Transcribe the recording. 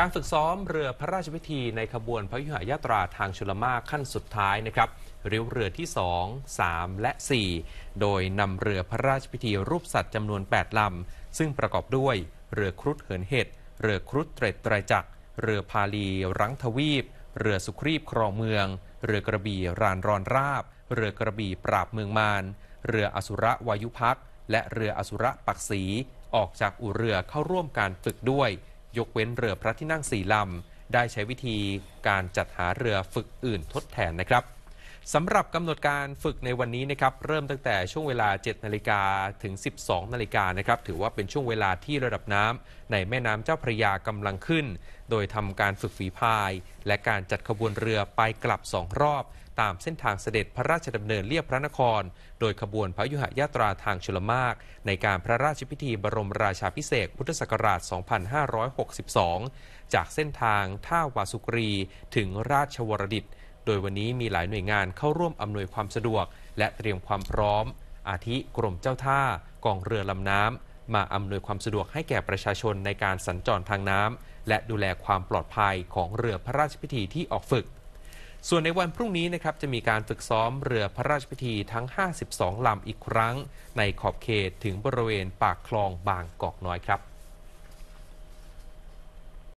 การฝึกซ้อมเรือพระราชพิธีในขบวนพระยุหยาตราทางชลมาขั้นสุดท้ายนะครับริ้วเรือที่ 2 3 และ 4 โดยนำเรือพระราชพิธีรูปสัตว์จำนวน 8ลำซึ่งประกอบด้วยเรือครุฑเหินเห็ดเรือครุฑเตรดไตรจักเรือพาลีรังทวีป เรือสุครีบครองเมือง เรือกระบี่รานรอนราบ เรือกระบี่ปราบเมืองมารเรืออสุรวายุพักและเรืออสุรปักศีออกจากอู่เรือเข้าร่วมการฝึกด้วยยกเว้นเรือพระที่นั่งสี่ลำ ได้ใช้วิธีการจัดหาเรือฝึกอื่นทดแทนนะครับสำหรับกำหนดการฝึกในวันนี้นะครับเริ่มตั้งแต่ช่วงเวลา7นาฬิกาถึง 12นาฬิกานะครับถือว่าเป็นช่วงเวลาที่ระดับน้ำในแม่น้ำเจ้าพระยากำลังขึ้น โดยทำการฝึกฝีพาย และการจัดขบวนเรือไปกลับสองรอบ ตามเส้นทางเสด็จพระราชดำเนินเลียบพระนคร โดยขบวนพระยุหยาตราทางชลมากในการพระราชพิธีบรมราชาพิเศษพุทธศักราช 2562 จากเส้นทางท่าวาสุกรีถึงราชวรดิตโดยวันนี้มีหลายหน่วยงานเข้าร่วมอำนวยความสะดวก และเตรียมความพร้อม อาทิกรมเจ้าท่ากองเรือลำน้ำมาอำนวยความสะดวกให้แก่ประชาชนในการสัญจรทางน้ำและดูแลความปลอดภัยของเรือพระราชพิธีที่ออกฝึก ส่วนในวันพรุ่งนี้นะครับจะมีการฝึกซ้อมเรือพระราชพิธีทั้ง 52ลำอีกครั้ง ในขอบเขตถึงบริเวณปากคลองบางกอกน้อยครับ